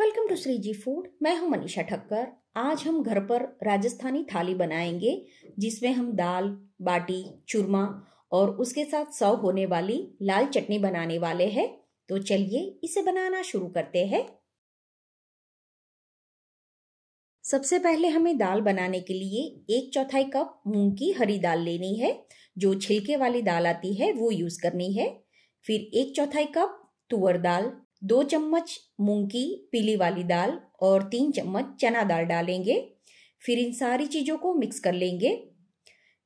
welcome to Shriji food मैं हूं मनीषा ठक्कर आज हम घर पर राजस्थानी थाली बनाएंगे जिसमें हम दाल बाटी चूरमा और उसके साथ सव होने वाली लाल चटनी बनाने वाले हैं तो चलिए इसे बनाना शुरू करते हैं सबसे पहले हमें दाल बनाने के लिए एक चौथाई कप मूंग की हरी दाल लेनी है जो छिलके वाली दाल आती है वो यूज करनी है फिर एक चौथाई कप तुअर दाल दो चम्मच मूंग की पीली वाली दाल और तीन चम्मच चना दाल डालेंगे फिर इन सारी चीज़ों को मिक्स कर लेंगे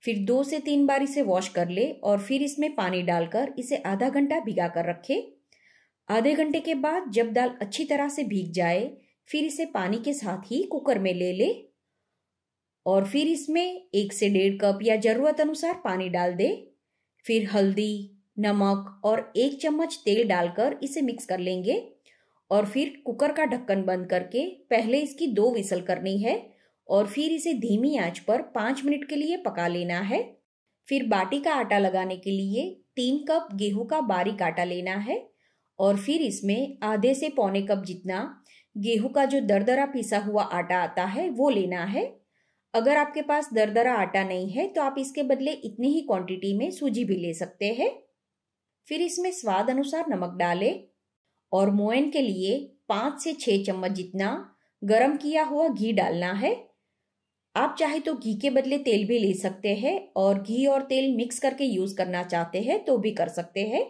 फिर दो से तीन बार इसे वॉश कर ले और फिर इसमें पानी डालकर इसे आधा घंटा भिगा कर रखें आधे घंटे के बाद जब दाल अच्छी तरह से भीग जाए फिर इसे पानी के साथ ही कुकर में ले ले और फिर इसमें एक से डेढ़ कप या ज़रूरत अनुसार पानी डाल दे फिर हल्दी नमक और एक चम्मच तेल डालकर इसे मिक्स कर लेंगे और फिर कुकर का ढक्कन बंद करके पहले इसकी दो विसल करनी है और फिर इसे धीमी आंच पर पाँच मिनट के लिए पका लेना है फिर बाटी का आटा लगाने के लिए तीन कप गेहूं का बारीक आटा लेना है और फिर इसमें आधे से पौने कप जितना गेहूं का जो दरदरा पिसा हुआ आटा आता है वो लेना है अगर आपके पास दरदरा आटा नहीं है तो आप इसके बदले इतनी ही क्वांटिटी में सूजी भी ले सकते हैं फिर इसमें स्वाद अनुसार नमक डालें और मोयन के लिए पाँच से छः चम्मच जितना गरम किया हुआ घी डालना है आप चाहे तो घी के बदले तेल भी ले सकते हैं और घी और तेल मिक्स करके यूज़ करना चाहते हैं तो भी कर सकते हैं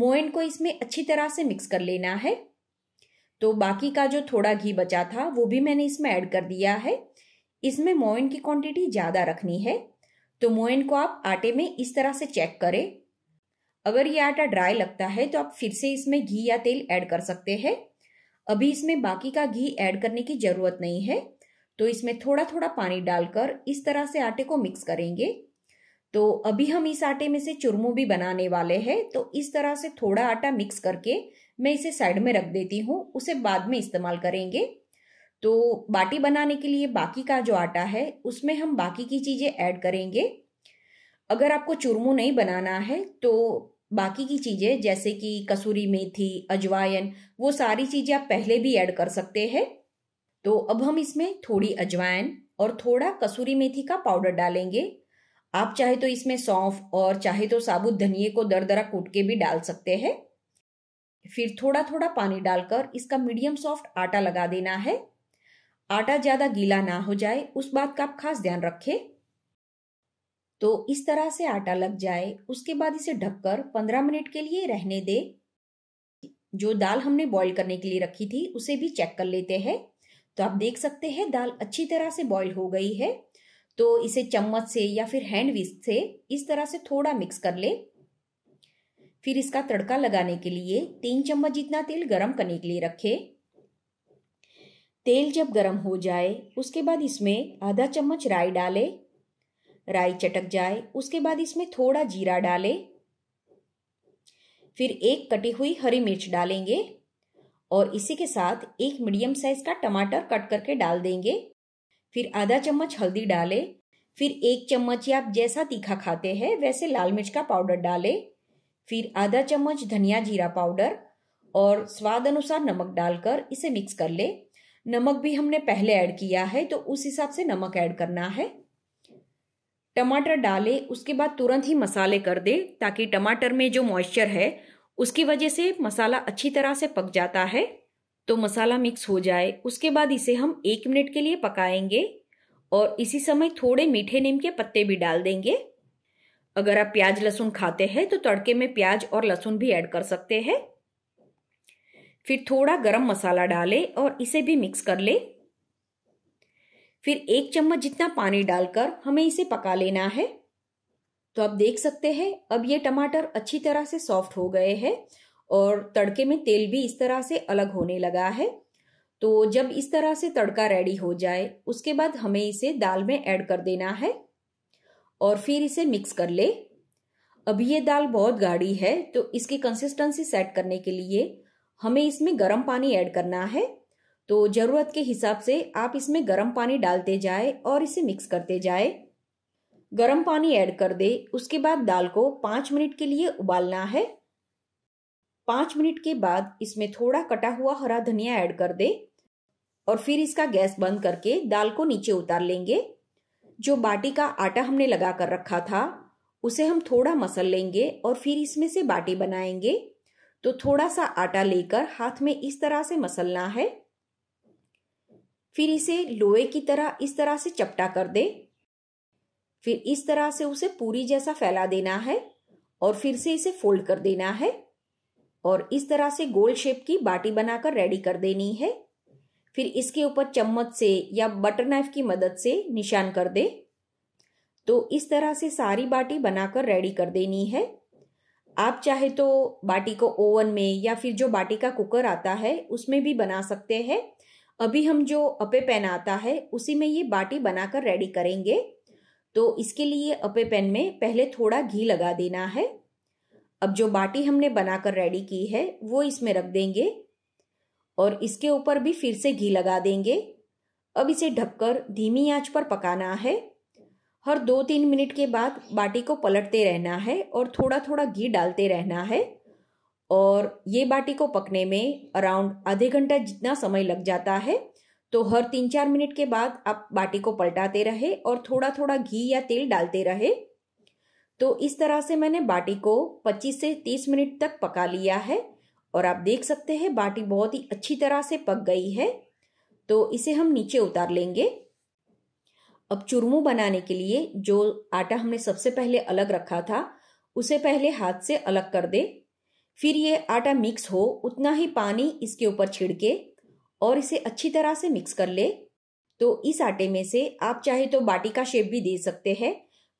मोयन को इसमें अच्छी तरह से मिक्स कर लेना है तो बाकी का जो थोड़ा घी बचा था वो भी मैंने इसमें ऐड कर दिया है इसमें मोयन की क्वांटिटी ज़्यादा रखनी है तो मोयन को आप आटे में इस तरह से चेक करें अगर ये आटा ड्राई लगता है तो आप फिर से इसमें घी या तेल ऐड कर सकते हैं अभी इसमें बाकी का घी ऐड करने की ज़रूरत नहीं है तो इसमें थोड़ा थोड़ा पानी डालकर इस तरह से आटे को मिक्स करेंगे तो अभी हम इस आटे में से चुरमू भी बनाने वाले हैं तो इस तरह से थोड़ा आटा मिक्स करके मैं इसे साइड में रख देती हूँ उसे बाद में इस्तेमाल करेंगे तो बाटी बनाने के लिए बाकी का जो आटा है उसमें हम बाकी की चीज़ें ऐड करेंगे अगर आपको चूरमू नहीं बनाना है तो बाकी की चीज़ें जैसे कि कसूरी मेथी अजवाइन वो सारी चीज़ें आप पहले भी ऐड कर सकते हैं तो अब हम इसमें थोड़ी अजवाइन और थोड़ा कसूरी मेथी का पाउडर डालेंगे आप चाहे तो इसमें सौंफ और चाहे तो साबुत धनिए को दर दरा कूट के भी डाल सकते हैं फिर थोड़ा थोड़ा पानी डालकर इसका मीडियम सॉफ्ट आटा लगा देना है आटा ज़्यादा गीला ना हो जाए उस बात का आप खास ध्यान रखें तो इस तरह से आटा लग जाए उसके बाद इसे ढककर 15 मिनट के लिए रहने दे जो दाल हमने बॉईल करने के लिए रखी थी उसे भी चेक कर लेते हैं तो आप देख सकते हैं दाल अच्छी तरह से बॉईल हो गई है तो इसे चम्मच से या फिर हैंड विस्क से इस तरह से थोड़ा मिक्स कर ले फिर इसका तड़का लगाने के लिए तीन चम्मच जितना तेल गरम करने के लिए रखे तेल जब गरम हो जाए उसके बाद इसमें आधा चम्मच राई डालें राई चटक जाए उसके बाद इसमें थोड़ा जीरा डालें फिर एक कटी हुई हरी मिर्च डालेंगे और इसी के साथ एक मीडियम साइज का टमाटर कट करके डाल देंगे फिर आधा चम्मच हल्दी डालें फिर एक चम्मच या आप जैसा तीखा खाते हैं वैसे लाल मिर्च का पाउडर डालें फिर आधा चम्मच धनिया जीरा पाउडर और स्वाद अनुसार नमक डालकर इसे मिक्स कर ले नमक भी हमने पहले ऐड किया है तो उस हिसाब से नमक ऐड करना है टमाटर डाले उसके बाद तुरंत ही मसाले कर दे ताकि टमाटर में जो मॉइस्चर है उसकी वजह से मसाला अच्छी तरह से पक जाता है तो मसाला मिक्स हो जाए उसके बाद इसे हम एक मिनट के लिए पकाएंगे और इसी समय थोड़े मीठे नीम के पत्ते भी डाल देंगे अगर आप प्याज लहसुन खाते हैं तो तड़के में प्याज और लहसुन भी ऐड कर सकते हैं फिर थोड़ा गरम मसाला डालें और इसे भी मिक्स कर लें फिर एक चम्मच जितना पानी डालकर हमें इसे पका लेना है तो आप देख सकते हैं अब ये टमाटर अच्छी तरह से सॉफ्ट हो गए हैं और तड़के में तेल भी इस तरह से अलग होने लगा है तो जब इस तरह से तड़का रेडी हो जाए उसके बाद हमें इसे दाल में ऐड कर देना है और फिर इसे मिक्स कर ले अभी ये दाल बहुत गाढ़ी है तो इसकी कंसिस्टेंसी सेट करने के लिए हमें इसमें गर्म पानी ऐड करना है तो ज़रूरत के हिसाब से आप इसमें गर्म पानी डालते जाए और इसे मिक्स करते जाए गर्म पानी ऐड कर दे उसके बाद दाल को पाँच मिनट के लिए उबालना है पाँच मिनट के बाद इसमें थोड़ा कटा हुआ हरा धनिया ऐड कर दे और फिर इसका गैस बंद करके दाल को नीचे उतार लेंगे जो बाटी का आटा हमने लगा कर रखा था उसे हम थोड़ा मसल लेंगे और फिर इसमें से बाटी बनाएंगे तो थोड़ा सा आटा लेकर हाथ में इस तरह से मसलना है फिर इसे लोहे की तरह इस तरह से चपटा कर दे फिर इस तरह से उसे पूरी जैसा फैला देना है और फिर से इसे फोल्ड कर देना है और इस तरह से गोल शेप की बाटी बनाकर रेडी कर देनी है फिर इसके ऊपर चम्मच से या बटर नाइफ की मदद से निशान कर दे तो इस तरह से सारी बाटी बनाकर रेडी कर देनी है आप चाहे तो बाटी को ओवन में या फिर जो बाटी का कुकर आता है उसमें भी बना सकते हैं अभी हम जो अपे पेन आता है उसी में ये बाटी बनाकर रेडी करेंगे तो इसके लिए अपे पेन में पहले थोड़ा घी लगा देना है अब जो बाटी हमने बनाकर रेडी की है वो इसमें रख देंगे और इसके ऊपर भी फिर से घी लगा देंगे अब इसे ढककर धीमी आंच पर पकाना है हर दो तीन मिनट के बाद बाटी को पलटते रहना है और थोड़ा थोड़ा घी डालते रहना है और ये बाटी को पकने में अराउंड आधे घंटा जितना समय लग जाता है तो हर तीन चार मिनट के बाद आप बाटी को पलटाते रहे और थोड़ा थोड़ा घी या तेल डालते रहे तो इस तरह से मैंने बाटी को 25 से 30 मिनट तक पका लिया है और आप देख सकते हैं बाटी बहुत ही अच्छी तरह से पक गई है तो इसे हम नीचे उतार लेंगे अब चूरमू बनाने के लिए जो आटा हमने सबसे पहले अलग रखा था उसे पहले हाथ से अलग कर दे फिर ये आटा मिक्स हो उतना ही पानी इसके ऊपर छिड़के और इसे अच्छी तरह से मिक्स कर ले तो इस आटे में से आप चाहे तो बाटी का शेप भी दे सकते हैं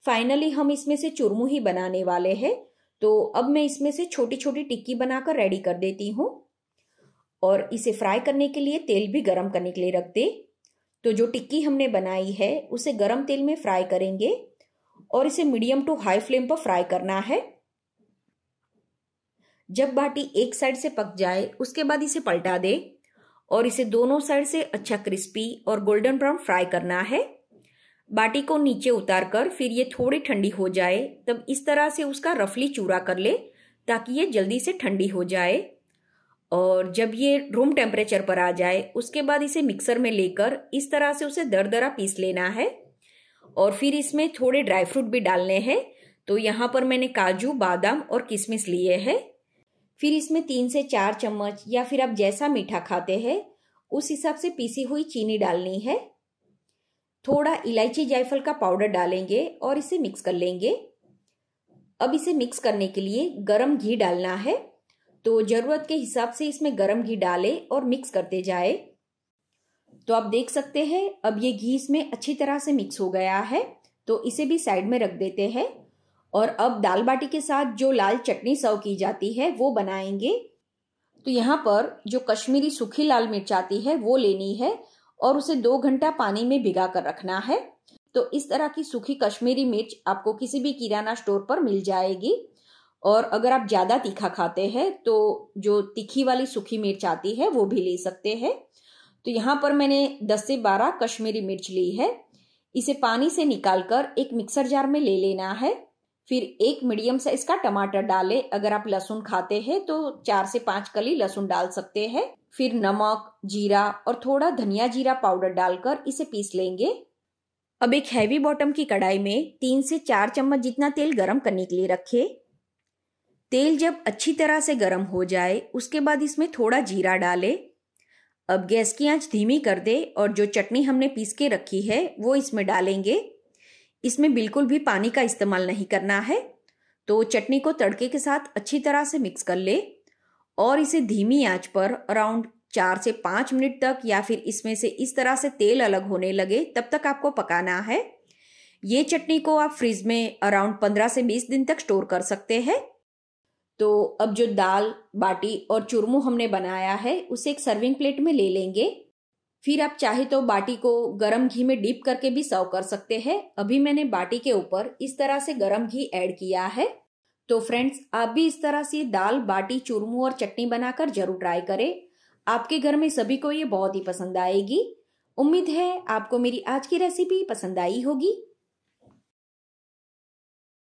फाइनली हम इसमें से चुरमू ही बनाने वाले हैं तो अब मैं इसमें से छोटी छोटी टिक्की बनाकर रेडी कर देती हूँ और इसे फ्राई करने के लिए तेल भी गरम करने के लिए रख दे तो जो टिक्की हमने बनाई है उसे गरम तेल में फ्राई करेंगे और इसे मीडियम टू हाई फ्लेम पर फ्राई करना है जब बाटी एक साइड से पक जाए उसके बाद इसे पलटा दे और इसे दोनों साइड से अच्छा क्रिस्पी और गोल्डन ब्राउन फ्राई करना है बाटी को नीचे उतार कर फिर ये थोड़ी ठंडी हो जाए तब इस तरह से उसका रफली चूरा कर ले ताकि ये जल्दी से ठंडी हो जाए और जब ये रूम टेम्परेचर पर आ जाए उसके बाद इसे मिक्सर में लेकर इस तरह से उसे दर दरा पीस लेना है और फिर इसमें थोड़े ड्राई फ्रूट भी डालने हैं तो यहाँ पर मैंने काजू बादाम और किशमिश लिए हैं फिर इसमें तीन से चार चम्मच या फिर आप जैसा मीठा खाते हैं उस हिसाब से पीसी हुई चीनी डालनी है थोड़ा इलायची जायफल का पाउडर डालेंगे और इसे मिक्स कर लेंगे अब इसे मिक्स करने के लिए गरम घी डालना है तो ज़रूरत के हिसाब से इसमें गरम घी डालें और मिक्स करते जाए तो आप देख सकते हैं अब ये घी इसमें अच्छी तरह से मिक्स हो गया है तो इसे भी साइड में रख देते हैं और अब दाल बाटी के साथ जो लाल चटनी सर्व की जाती है वो बनाएंगे तो यहाँ पर जो कश्मीरी सूखी लाल मिर्च आती है वो लेनी है और उसे दो घंटा पानी में भिगा कर रखना है तो इस तरह की सूखी कश्मीरी मिर्च आपको किसी भी किराना स्टोर पर मिल जाएगी और अगर आप ज़्यादा तीखा खाते हैं तो जो तीखी वाली सूखी मिर्च आती है वो भी ले सकते हैं तो यहाँ पर मैंने 10 से 12 कश्मीरी मिर्च ली है इसे पानी से निकालकर एक मिक्सर जार में ले लेना है फिर एक मीडियम साइज का टमाटर डालें अगर आप लहसुन खाते हैं तो चार से पांच कली लहसुन डाल सकते हैं फिर नमक जीरा और थोड़ा धनिया जीरा पाउडर डालकर इसे पीस लेंगे अब एक हैवी बॉटम की कढ़ाई में तीन से चार चम्मच जितना तेल गरम करने के लिए रखें तेल जब अच्छी तरह से गर्म हो जाए उसके बाद इसमें थोड़ा जीरा डालें अब गैस की आंच धीमी कर दे और जो चटनी हमने पीस के रखी है वो इसमें डालेंगे इसमें बिल्कुल भी पानी का इस्तेमाल नहीं करना है तो चटनी को तड़के के साथ अच्छी तरह से मिक्स कर ले और इसे धीमी आंच पर अराउंड चार से पाँच मिनट तक या फिर इसमें से इस तरह से तेल अलग होने लगे तब तक आपको पकाना है ये चटनी को आप फ्रिज में अराउंड पंद्रह से बीस दिन तक स्टोर कर सकते हैं तो अब जो दाल बाटी और चूरमू हमने बनाया है उसे एक सर्विंग प्लेट में ले लेंगे फिर आप चाहे तो बाटी को गरम घी में डिप करके भी सर्व कर सकते हैं अभी मैंने बाटी के ऊपर इस तरह से गरम घी ऐड किया है तो फ्रेंड्स आप भी इस तरह से दाल बाटी चूरमू और चटनी बनाकर जरूर ट्राई करें आपके घर में सभी को ये बहुत ही पसंद आएगी उम्मीद है आपको मेरी आज की रेसिपी पसंद आई होगी